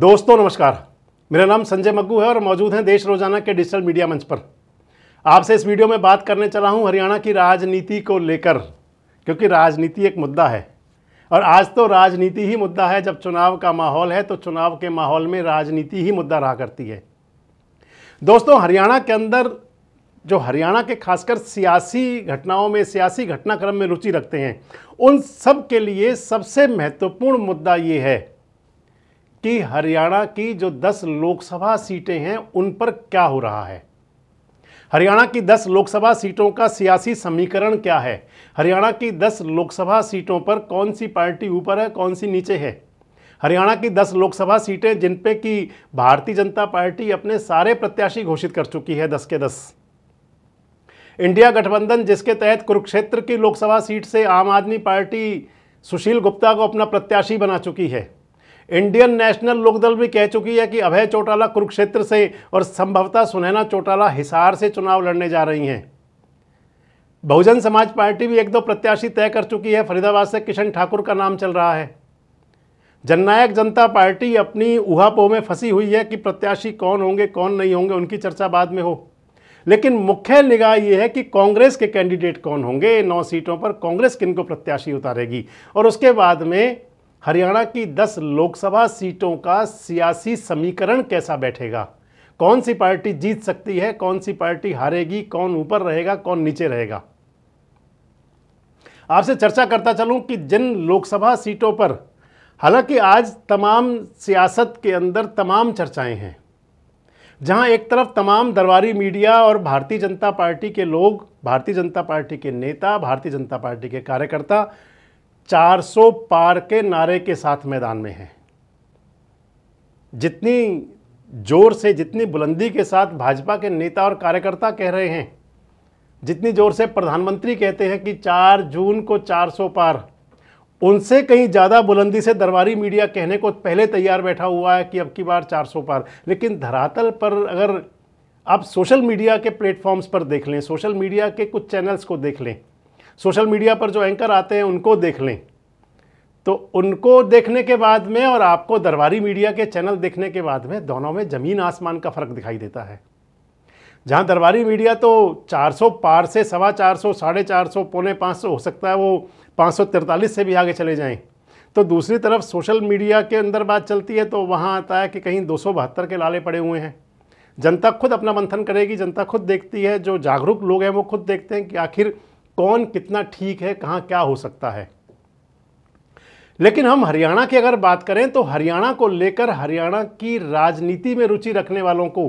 दोस्तों नमस्कार मेरा नाम संजय मग्गू है और मौजूद हैं देश रोजाना के डिजिटल मीडिया मंच पर आपसे इस वीडियो में बात करने चला हूं हरियाणा की राजनीति को लेकर क्योंकि राजनीति एक मुद्दा है और आज तो राजनीति ही मुद्दा है जब चुनाव का माहौल है तो चुनाव के माहौल में राजनीति ही मुद्दा रहा करती है दोस्तों हरियाणा के अंदर जो हरियाणा के खासकर सियासी घटनाओं में सियासी घटनाक्रम में रुचि रखते हैं उन सब के लिए सबसे महत्वपूर्ण मुद्दा ये है कि हरियाणा की जो 10 लोकसभा सीटें हैं उन पर क्या हो रहा है हरियाणा की 10 लोकसभा सीटों का सियासी समीकरण क्या है हरियाणा की 10 लोकसभा सीटों पर कौन सी पार्टी ऊपर है कौन सी नीचे है हरियाणा की 10 लोकसभा सीटें जिन पे कि भारतीय जनता पार्टी अपने सारे प्रत्याशी घोषित कर चुकी है 10 के 10 इंडिया गठबंधन जिसके तहत कुरुक्षेत्र की लोकसभा सीट से आम आदमी पार्टी सुशील गुप्ता को अपना प्रत्याशी बना चुकी है इंडियन नेशनल लोकदल भी कह चुकी है कि अभय चौटाला कुरुक्षेत्र से और संभवतः सुनैना चौटाला हिसार से चुनाव लड़ने जा रही हैं बहुजन समाज पार्टी भी एक दो प्रत्याशी तय कर चुकी है फरीदाबाद से किशन ठाकुर का नाम चल रहा है जननायक जनता पार्टी अपनी उहापोह में फंसी हुई है कि प्रत्याशी कौन होंगे कौन नहीं होंगे उनकी चर्चा बाद में हो लेकिन मुख्य निगाह यह है कि कांग्रेस के कैंडिडेट कौन होंगे नौ सीटों पर कांग्रेस किनको प्रत्याशी उतारेगी और उसके बाद में हरियाणा की 10 लोकसभा सीटों का सियासी समीकरण कैसा बैठेगा कौन सी पार्टी जीत सकती है कौन सी पार्टी हारेगी कौन ऊपर रहेगा कौन नीचे रहेगा आपसे चर्चा करता चलूं कि जिन लोकसभा सीटों पर हालांकि आज तमाम सियासत के अंदर तमाम चर्चाएं हैं जहां एक तरफ तमाम दरबारी मीडिया और भारतीय जनता पार्टी के लोग भारतीय जनता पार्टी के नेता भारतीय जनता पार्टी के कार्यकर्ता 400 पार के नारे के साथ मैदान में हैं जितनी जोर से जितनी बुलंदी के साथ भाजपा के नेता और कार्यकर्ता कह रहे हैं जितनी जोर से प्रधानमंत्री कहते हैं कि 4 जून को 400 पार उनसे कहीं ज़्यादा बुलंदी से दरबारी मीडिया कहने को पहले तैयार बैठा हुआ है कि अब की बार 400 पार लेकिन धरातल पर अगर आप सोशल मीडिया के प्लेटफॉर्म्स पर देख लें सोशल मीडिया के कुछ चैनल्स को देख लें सोशल मीडिया पर जो एंकर आते हैं उनको देख लें तो उनको देखने के बाद में और आपको दरबारी मीडिया के चैनल देखने के बाद में दोनों में ज़मीन आसमान का फ़र्क दिखाई देता है जहाँ दरबारी मीडिया तो 400 पार से सवा चार सौ साढ़े चार सौ पौने पाँच सौ हो सकता है वो पाँच से भी आगे चले जाएँ तो दूसरी तरफ सोशल मीडिया के अंदर बात चलती है तो वहाँ आता है कि कहीं दो के लाले पड़े हुए हैं जनता खुद अपना मंथन करेगी जनता खुद देखती है जो जागरूक लोग हैं वो खुद देखते हैं कि आखिर कौन कितना ठीक है कहाँ क्या हो सकता है लेकिन हम हरियाणा की अगर बात करें तो हरियाणा को लेकर हरियाणा की राजनीति में रुचि रखने वालों को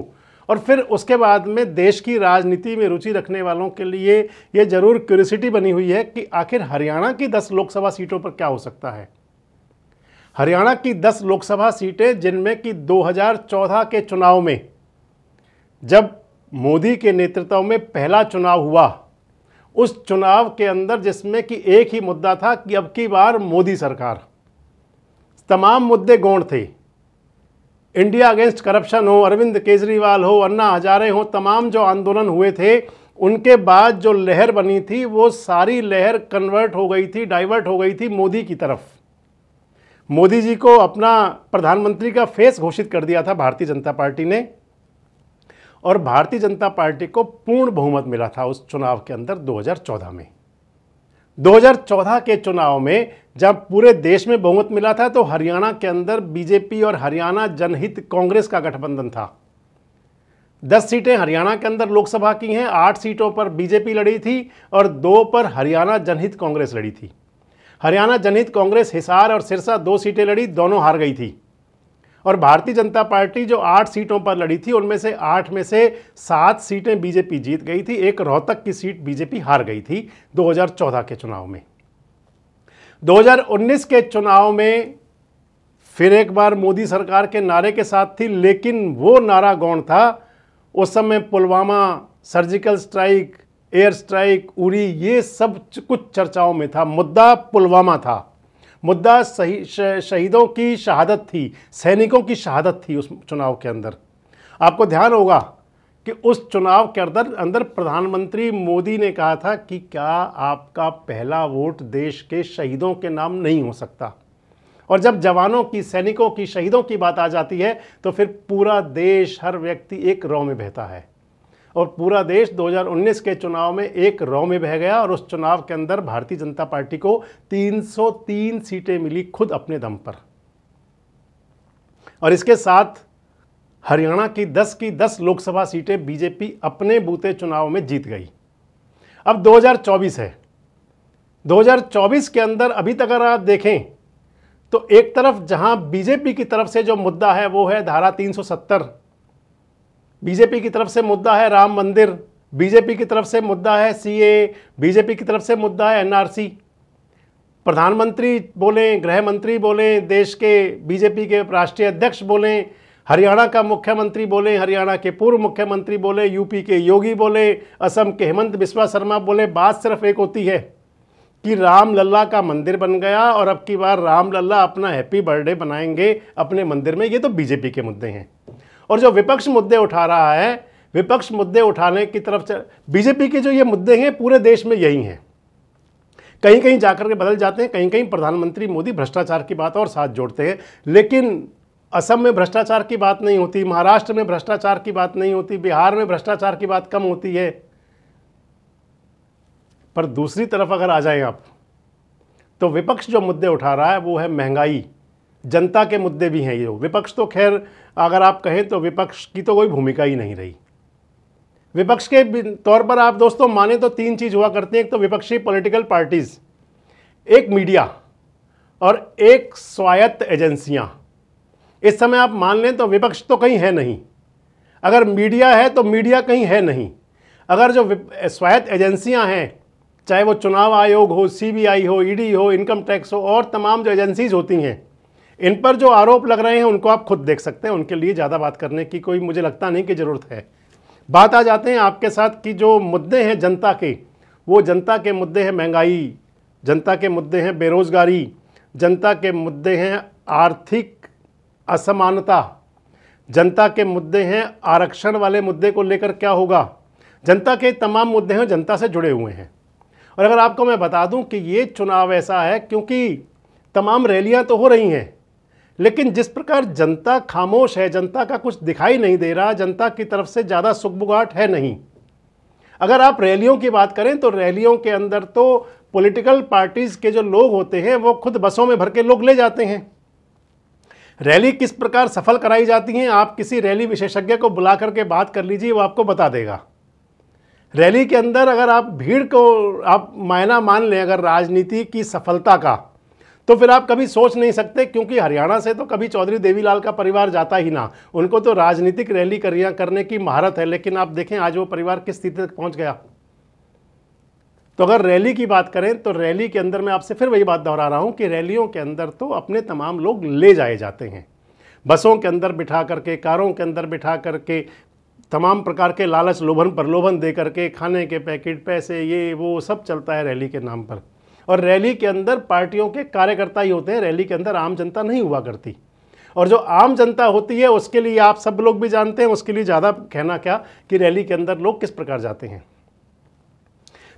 और फिर उसके बाद में देश की राजनीति में रुचि रखने वालों के लिए ये ज़रूर क्यूरिसिटी बनी हुई है कि आखिर हरियाणा की दस लोकसभा सीटों पर क्या हो सकता है हरियाणा की दस लोकसभा सीटें जिनमें कि 2014 के चुनाव में जब मोदी के नेतृत्व में पहला चुनाव हुआ उस चुनाव के अंदर जिसमें कि एक ही मुद्दा था कि अब की बार मोदी सरकार तमाम मुद्दे गौण थे इंडिया अगेंस्ट करप्शन हो अरविंद केजरीवाल हो अन्ना हजारे हो तमाम जो आंदोलन हुए थे उनके बाद जो लहर बनी थी वो सारी लहर कन्वर्ट हो गई थी डाइवर्ट हो गई थी मोदी की तरफ मोदी जी को अपना प्रधानमंत्री का फेस घोषित कर दिया था भारतीय जनता पार्टी ने और भारतीय जनता पार्टी को पूर्ण बहुमत मिला था उस चुनाव के अंदर 2014 में 2014 के चुनाव में जब पूरे देश में बहुमत मिला था तो हरियाणा के अंदर बीजेपी और हरियाणा जनहित कांग्रेस का गठबंधन था दस सीटें हरियाणा के अंदर लोकसभा की हैं आठ सीटों पर बीजेपी लड़ी थी और दो पर हरियाणा जनहित कांग्रेस लड़ी थी हरियाणा जनहित कांग्रेस हिसार और सिरसा दो सीटें लड़ी दोनों हार गई थी और भारतीय जनता पार्टी जो आठ सीटों पर लड़ी थी उनमें से आठ में से सात सीटें बीजेपी जीत गई थी एक रोहतक की सीट बीजेपी हार गई थी 2014 के चुनाव में 2019 के चुनाव में फिर एक बार मोदी सरकार के नारे के साथ थी लेकिन वो नारा गौण था उस समय Pulwama surgical strike air strike Uri ये सब कुछ चर्चाओं में था मुद्दा पुलवामा था मुद्दा शहीदों की शहादत थी सैनिकों की शहादत थी उस चुनाव के अंदर आपको ध्यान होगा कि उस चुनाव के अंदर अंदर प्रधानमंत्री मोदी ने कहा था कि क्या आपका पहला वोट देश के शहीदों के नाम नहीं हो सकता और जब जवानों की सैनिकों की शहीदों की बात आ जाती है तो फिर पूरा देश हर व्यक्ति एक रौ में बहता है और पूरा देश 2019 के चुनाव में एक रौ में बह गया और उस चुनाव के अंदर भारतीय जनता पार्टी को 303 सीटें मिली खुद अपने दम पर और इसके साथ हरियाणा की 10 की 10 लोकसभा सीटें बीजेपी अपने बूते चुनाव में जीत गई अब 2024 है 2024 के अंदर अभी तक अगर आप देखें तो एक तरफ जहां बीजेपी की तरफ से जो मुद्दा है वो है धारा 370 बीजेपी की तरफ से मुद्दा है राम मंदिर बीजेपी की तरफ से मुद्दा है सीए बीजेपी की तरफ से मुद्दा है एनआरसी प्रधानमंत्री बोलें गृह मंत्री बोलें देश के बीजेपी के राष्ट्रीय अध्यक्ष बोलें हरियाणा का मुख्यमंत्री बोले हरियाणा के पूर्व मुख्यमंत्री बोले यूपी के योगी बोले असम के हेमंत बिस्वा शर्मा बोले बात सिर्फ एक होती है कि राम लल्ला का मंदिर बन गया और अब की बार राम लल्ला अपना हैप्पी बर्थडे बनाएंगे अपने मंदिर में ये तो बीजेपी के मुद्दे हैं और जो विपक्ष मुद्दे उठा रहा है विपक्ष मुद्दे उठाने की तरफ बीजेपी के जो ये मुद्दे हैं पूरे देश में यही हैं कहीं कहीं जाकर के बदल जाते हैं कहीं कहीं प्रधानमंत्री मोदी भ्रष्टाचार की बात और साथ जोड़ते हैं लेकिन असम में भ्रष्टाचार की बात नहीं होती महाराष्ट्र में भ्रष्टाचार की बात नहीं होती बिहार में भ्रष्टाचार की बात कम होती है पर दूसरी तरफ अगर आ जाएं आप तो विपक्ष जो मुद्दे उठा रहा है वो है महंगाई जनता के मुद्दे भी हैं ये लोग विपक्ष तो खैर अगर आप कहें तो विपक्ष की तो कोई भूमिका ही नहीं रही विपक्ष के तौर पर आप दोस्तों माने तो तीन चीज़ हुआ करती हैं एक तो विपक्षी पॉलिटिकल पार्टीज़ एक मीडिया और एक स्वायत्त एजेंसियाँ इस समय आप मान लें तो विपक्ष तो कहीं है नहीं अगर मीडिया है तो मीडिया कहीं है नहीं अगर जो स्वायत्त एजेंसियां हैं चाहे वो चुनाव आयोग हो सीबीआई हो ईडी हो इनकम टैक्स हो और तमाम जो एजेंसीज होती हैं इन पर जो आरोप लग रहे हैं उनको आप खुद देख सकते हैं उनके लिए ज़्यादा बात करने की कोई मुझे लगता नहीं कि ज़रूरत है बात आ जाते हैं आपके साथ कि जो मुद्दे हैं जनता के वो जनता के मुद्दे हैं महंगाई जनता के मुद्दे हैं बेरोज़गारी जनता के मुद्दे हैं आर्थिक असमानता जनता के मुद्दे हैं आरक्षण वाले मुद्दे को लेकर क्या होगा जनता के तमाम मुद्दे हैं जनता से जुड़े हुए हैं और अगर आपको मैं बता दूं कि ये चुनाव ऐसा है क्योंकि तमाम रैलियां तो हो रही हैं लेकिन जिस प्रकार जनता खामोश है जनता का कुछ दिखाई नहीं दे रहा जनता की तरफ से ज़्यादा सुखबुगाट है नहीं अगर आप रैलियों की बात करें तो रैलियों के अंदर तो पॉलिटिकल पार्टीज़ के जो लोग होते हैं वो खुद बसों में भर के लोग ले जाते हैं रैली किस प्रकार सफल कराई जाती हैं आप किसी रैली विशेषज्ञ को बुला करके बात कर लीजिए वो आपको बता देगा रैली के अंदर अगर आप भीड़ को आप मायना मान लें अगर राजनीति की सफलता का तो फिर आप कभी सोच नहीं सकते क्योंकि हरियाणा से तो कभी चौधरी देवीलाल का परिवार जाता ही ना उनको तो राजनीतिक रैली करने की महारत है लेकिन आप देखें आज वो परिवार किस स्थिति तक पहुंच गया तो अगर रैली की बात करें तो रैली के अंदर मैं आपसे फिर वही बात दोहरा रहा हूं कि रैलियों के अंदर तो अपने तमाम लोग ले जाए जाते हैं बसों के अंदर बिठा करके कारों के अंदर बिठा करके तमाम प्रकार के लालच लोभन प्रलोभन दे करके खाने के पैकेट पैसे ये वो सब चलता है रैली के नाम पर और रैली के अंदर पार्टियों के कार्यकर्ता ही होते हैं रैली के अंदर आम जनता नहीं हुआ करती और जो आम जनता होती है उसके लिए आप सब लोग भी जानते हैं उसके लिए ज़्यादा कहना क्या कि रैली के अंदर लोग किस प्रकार जाते हैं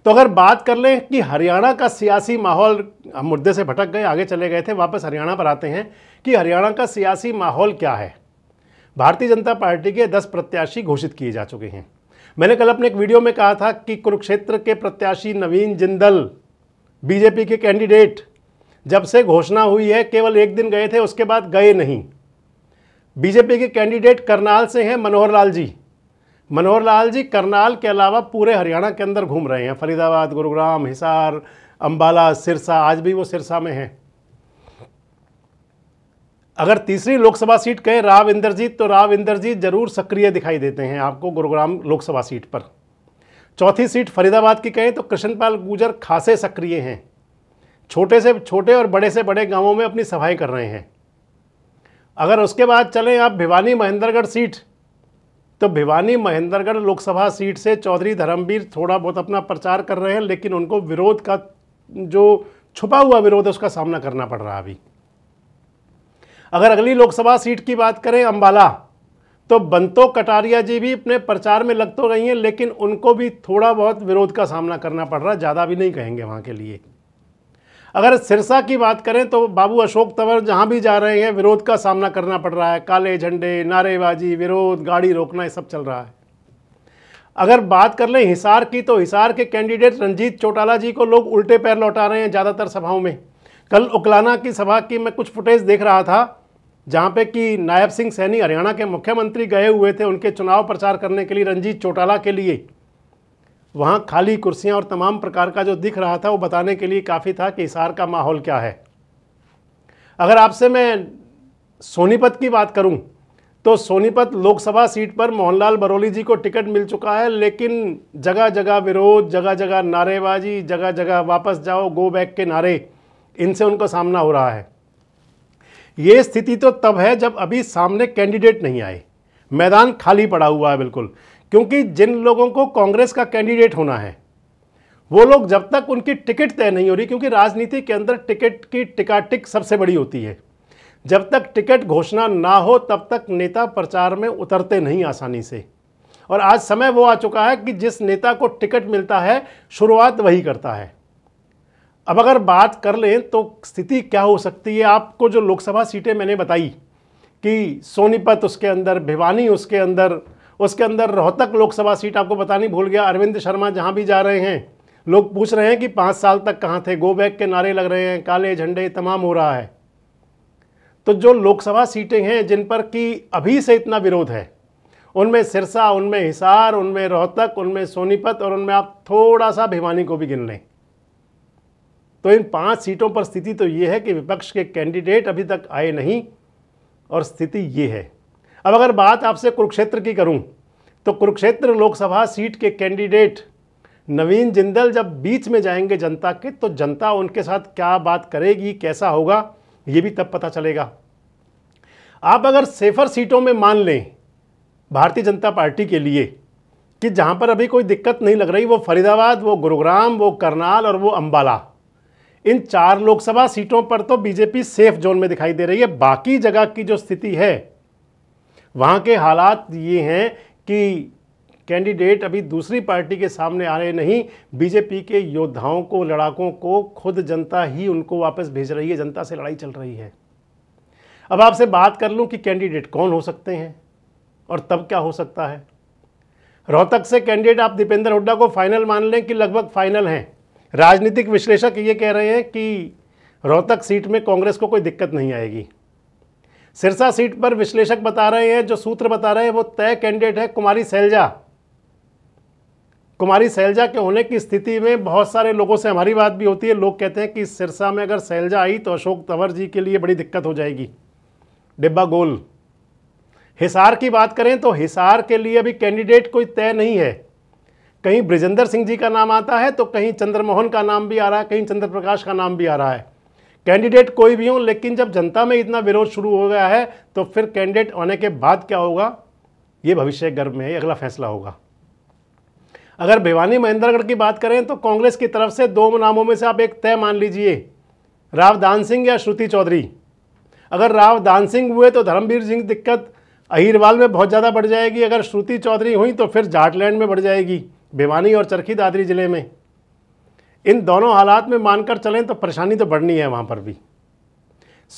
तो अगर बात कर लें कि हरियाणा का सियासी माहौल हम मुद्दे से भटक गए आगे चले गए थे वापस हरियाणा पर आते हैं कि हरियाणा का सियासी माहौल क्या है भारतीय जनता पार्टी के दस प्रत्याशी घोषित किए जा चुके हैं मैंने कल अपने एक वीडियो में कहा था कि कुरुक्षेत्र के प्रत्याशी नवीन जिंदल बीजेपी के कैंडिडेट जब से घोषणा हुई है केवल एक दिन गए थे उसके बाद गए नहीं बीजेपी के कैंडिडेट करनाल से हैं मनोहर लाल जी मनोहर लाल जी करनाल के अलावा पूरे हरियाणा के अंदर घूम रहे हैं फरीदाबाद गुरुग्राम हिसार अंबाला सिरसा आज भी वो सिरसा में हैं अगर तीसरी लोकसभा सीट कहें राव इंद्रजीत तो राव इंद्रजीत जरूर सक्रिय दिखाई देते हैं आपको गुरुग्राम लोकसभा सीट पर चौथी सीट फरीदाबाद की कहें तो कृष्णपाल गुर्जर खासे सक्रिय हैं छोटे से छोटे और बड़े से बड़े गांवों में अपनी सभाएं कर रहे हैं अगर उसके बाद चलें आप भिवानी महेंद्रगढ़ सीट तो भिवानी महेंद्रगढ़ लोकसभा सीट से चौधरी धर्मवीर थोड़ा बहुत अपना प्रचार कर रहे हैं लेकिन उनको विरोध का जो छुपा हुआ विरोध है उसका सामना करना पड़ रहा अभी अगर अगली लोकसभा सीट की बात करें अम्बाला तो बंतो कटारिया जी भी अपने प्रचार में लग तो गई हैं लेकिन उनको भी थोड़ा बहुत विरोध का सामना करना पड़ रहा है ज़्यादा भी नहीं कहेंगे वहाँ के लिए अगर सिरसा की बात करें तो बाबू अशोक तंवर जहाँ भी जा रहे हैं विरोध का सामना करना पड़ रहा है काले झंडे नारेबाजी विरोध गाड़ी रोकना ये सब चल रहा है अगर बात कर लें हिसार की तो हिसार के कैंडिडेट रंजीत चौटाला जी को लोग उल्टे पैर लौटा रहे हैं ज़्यादातर सभाओं में कल उकलाना की सभा की मैं कुछ फुटेज देख रहा था जहाँ पे कि नायब सिंह सैनी हरियाणा के मुख्यमंत्री गए हुए थे उनके चुनाव प्रचार करने के लिए रंजीत चौटाला के लिए वहाँ खाली कुर्सियाँ और तमाम प्रकार का जो दिख रहा था वो बताने के लिए काफ़ी था कि हिसार का माहौल क्या है अगर आपसे मैं सोनीपत की बात करूँ तो सोनीपत लोकसभा सीट पर मोहनलाल बरौली जी को टिकट मिल चुका है लेकिन जगह जगह विरोध जगह जगह नारेबाजी जगह जगह वापस जाओ गो बैक के नारे इनसे उनको सामना हो रहा है ये स्थिति तो तब है जब अभी सामने कैंडिडेट नहीं आए मैदान खाली पड़ा हुआ है बिल्कुल क्योंकि जिन लोगों को कांग्रेस का कैंडिडेट होना है वो लोग जब तक उनकी टिकट तय नहीं हो रही क्योंकि राजनीति के अंदर टिकट की टिकाटिक सबसे बड़ी होती है जब तक टिकट घोषणा ना हो तब तक नेता प्रचार में उतरते नहीं आसानी से और आज समय वो आ चुका है कि जिस नेता को टिकट मिलता है शुरुआत वही करता है अब अगर बात कर लें तो स्थिति क्या हो सकती है आपको जो लोकसभा सीटें मैंने बताई कि सोनीपत उसके अंदर भिवानी उसके अंदर उसके अंदर रोहतक लोकसभा सीट आपको बतानी भूल गया अरविंद शर्मा जहाँ भी जा रहे हैं लोग पूछ रहे हैं कि पाँच साल तक कहाँ थे गोबैक के नारे लग रहे हैं काले झंडे तमाम हो रहा है तो जो लोकसभा सीटें हैं जिन पर कि अभी से इतना विरोध है उनमें सिरसा उनमें हिसार उनमें रोहतक उनमें सोनीपत और उनमें आप थोड़ा सा भिवानी को भी गिन लें तो इन पांच सीटों पर स्थिति तो ये है कि विपक्ष के कैंडिडेट अभी तक आए नहीं और स्थिति ये है अब अगर बात आपसे कुरुक्षेत्र की करूं तो कुरुक्षेत्र लोकसभा सीट के कैंडिडेट नवीन जिंदल जब बीच में जाएंगे जनता के तो जनता उनके साथ क्या बात करेगी कैसा होगा ये भी तब पता चलेगा आप अगर सेफर सीटों में मान लें भारतीय जनता पार्टी के लिए कि जहाँ पर अभी कोई दिक्कत नहीं लग रही वो फरीदाबाद वो गुरुग्राम वो करनाल और वो अम्बाला इन चार लोकसभा सीटों पर तो बीजेपी सेफ जोन में दिखाई दे रही है बाकी जगह की जो स्थिति है वहाँ के हालात ये हैं कि कैंडिडेट अभी दूसरी पार्टी के सामने आ रहे नहीं बीजेपी के योद्धाओं को लड़ाकों को खुद जनता ही उनको वापस भेज रही है जनता से लड़ाई चल रही है अब आपसे बात कर लूँ कि कैंडिडेट कौन हो सकते हैं और तब क्या हो सकता है रोहतक से कैंडिडेट आप दीपेंद्र हुड्डा को फाइनल मान लें कि लगभग फाइनल हैं राजनीतिक विश्लेषक ये कह रहे हैं कि रोहतक सीट में कांग्रेस को कोई दिक्कत नहीं आएगी सिरसा सीट पर विश्लेषक बता रहे हैं जो सूत्र बता रहे हैं वो तय कैंडिडेट है कुमारी सैलजा कुमारी सैलजा के होने की स्थिति में बहुत सारे लोगों से हमारी बात भी होती है लोग कहते हैं कि सिरसा में अगर सैलजा आई तो अशोक तंवर जी के लिए बड़ी दिक्कत हो जाएगी डिब्बा गोल हिसार की बात करें तो हिसार के लिए अभी कैंडिडेट कोई तय नहीं है कहीं ब्रजेंद्र सिंह जी का नाम आता है तो कहीं चंद्रमोहन का नाम भी आ रहा है कहीं चंद्र प्रकाश का नाम भी आ रहा है कैंडिडेट कोई भी हो लेकिन जब जनता में इतना विरोध शुरू हो गया है तो फिर कैंडिडेट आने के बाद क्या होगा ये भविष्य गर्भ में अगला फैसला होगा अगर भिवानी महेंद्रगढ़ की बात करें तो कांग्रेस की तरफ से दो नामों में से आप एक तय मान लीजिए राव दान सिंह या श्रुति चौधरी अगर राव दान सिंह हुए तो धर्मवीर सिंह दिक्कत अहिरवाल में बहुत ज़्यादा बढ़ जाएगी अगर श्रुति चौधरी हुई तो फिर जाटलैंड में बढ़ जाएगी भिवानी और चरखी दादरी ज़िले में इन दोनों हालात में मानकर चलें तो परेशानी तो बढ़नी है वहाँ पर भी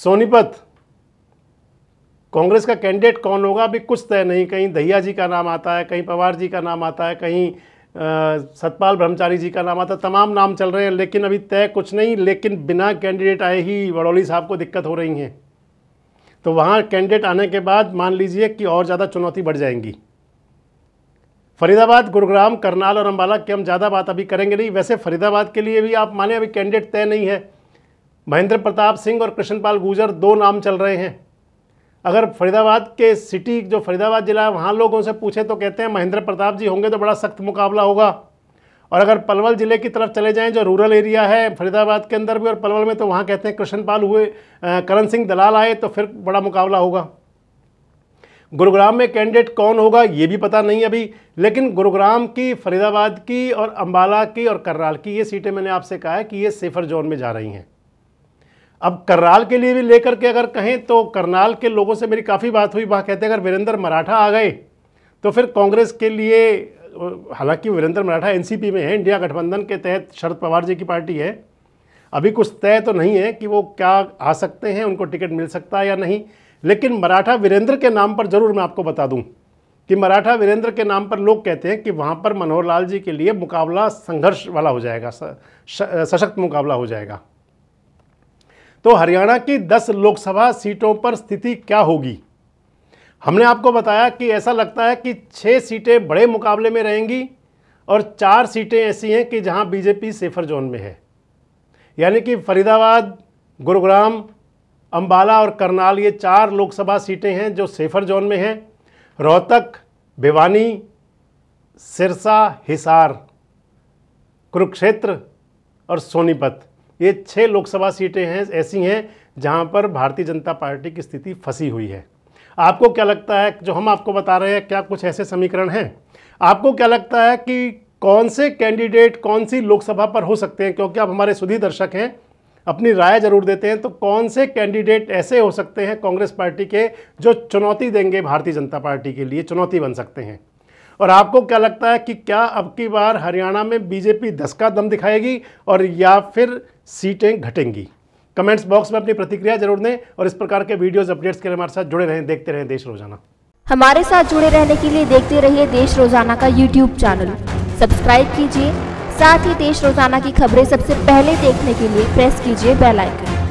सोनीपत कांग्रेस का कैंडिडेट कौन होगा अभी कुछ तय नहीं कहीं दहिया जी का नाम आता है कहीं पवार जी का नाम आता है कहीं सतपाल ब्रह्मचारी जी का नाम आता है तमाम नाम चल रहे हैं लेकिन अभी तय कुछ नहीं लेकिन बिना कैंडिडेट आए ही वड़ौली साहब को दिक्कत हो रही है तो वहाँ कैंडिडेट आने के बाद मान लीजिए कि और ज़्यादा चुनौती बढ़ जाएंगी फरीदाबाद गुरुग्राम करनाल और अम्बाला की हम ज़्यादा बात अभी करेंगे नहीं वैसे फरीदाबाद के लिए भी आप माने अभी कैंडिडेट तय नहीं है महेंद्र प्रताप सिंह और कृष्णपाल गुजर दो नाम चल रहे हैं अगर फरीदाबाद के सिटी जो फरीदाबाद ज़िला है वहाँ लोगों से पूछे तो कहते हैं महेंद्र प्रताप जी होंगे तो बड़ा सख्त मुकाबला होगा और अगर पलवल ज़िले की तरफ चले जाएं जो रूरल एरिया है फरीदाबाद के अंदर भी और पलवल में तो वहाँ कहते हैं कृष्णपाल हुए करण सिंह दलाल आए तो फिर बड़ा मुकाबला होगा गुरुग्राम में कैंडिडेट कौन होगा ये भी पता नहीं अभी लेकिन गुरुग्राम की फरीदाबाद की और अम्बाला की और करनाल की ये सीटें मैंने आपसे कहा है कि ये सेफर जोन में जा रही हैं अब करनाल के लिए भी लेकर के अगर कहें तो करनाल के लोगों से मेरी काफ़ी बात हुई वहाँ कहते हैं अगर वीरेंद्र मराठा आ गए तो फिर कांग्रेस के लिए हालांकि वीरेंद्र मराठा एनसीपी में है इंडिया गठबंधन के तहत शरद पवार जी की पार्टी है अभी कुछ तय तो नहीं है कि वो क्या आ सकते हैं उनको टिकट मिल सकता है या नहीं लेकिन मराठा वीरेंद्र के नाम पर जरूर मैं आपको बता दूं कि मराठा वीरेंद्र के नाम पर लोग कहते हैं कि वहाँ पर मनोहर लाल जी के लिए मुकाबला संघर्ष वाला हो जाएगा सशक्त मुकाबला हो जाएगा तो हरियाणा की 10 लोकसभा सीटों पर स्थिति क्या होगी हमने आपको बताया कि ऐसा लगता है कि छः सीटें बड़े मुकाबले में रहेंगी और चार सीटें ऐसी हैं कि जहां बीजेपी सेफर जोन में है यानी कि फरीदाबाद गुरुग्राम अम्बाला और करनाल ये चार लोकसभा सीटें हैं जो सेफर जोन में हैं रोहतक भिवानी सिरसा हिसार कुरुक्षेत्र और सोनीपत ये छह लोकसभा सीटें हैं ऐसी हैं जहां पर भारतीय जनता पार्टी की स्थिति फंसी हुई है आपको क्या लगता है जो हम आपको बता रहे हैं क्या कुछ ऐसे समीकरण हैं आपको क्या लगता है कि कौन से कैंडिडेट कौन सी लोकसभा पर हो सकते हैं क्योंकि आप हमारे सुधी दर्शक हैं अपनी राय जरूर देते हैं तो कौन से कैंडिडेट ऐसे हो सकते हैं कांग्रेस पार्टी के जो चुनौती देंगे भारतीय जनता पार्टी के लिए चुनौती बन सकते हैं और आपको क्या लगता है कि क्या अब की बार हरियाणा में बीजेपी दस का दम दिखाएगी और या फिर सीटें घटेंगी कमेंट्स बॉक्स में अपनी प्रतिक्रिया जरूर दें और इस प्रकार के वीडियोस अपडेट्स के लिए हमारे साथ जुड़े रहें देखते रहें देश रोजाना हमारे साथ जुड़े रहने के लिए देखते रहिए देश रोजाना का यूट्यूब चैनल सब्सक्राइब कीजिए साथ ही देश रोजाना की खबरें सबसे पहले देखने के लिए प्रेस कीजिए बेल आइकन